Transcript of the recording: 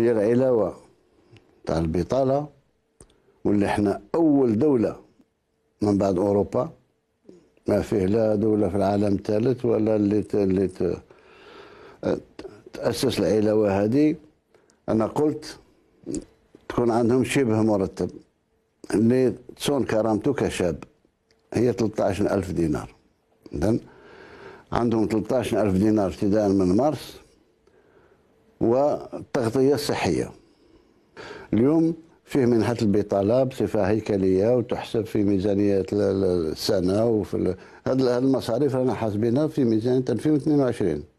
هي العلاوة تاع البطالة واللي احنا أول دولة من بعد أوروبا ما فيه لا دولة في العالم الثالث ولا اللي اللي تأسس العلاوة هذه أنا قلت تكون عندهم شبه مرتب اللي تصون كرامته كشاب هي 13 ألف دينار إذن عندهم 13 ألف دينار ابتداء من مارس والتغطيه الصحيه اليوم فيه منحة البطالة بصفة هيكلية وتحسب في ميزانية السنة وفي هذه المصاريف رانا حاسبينها في ميزانية 2022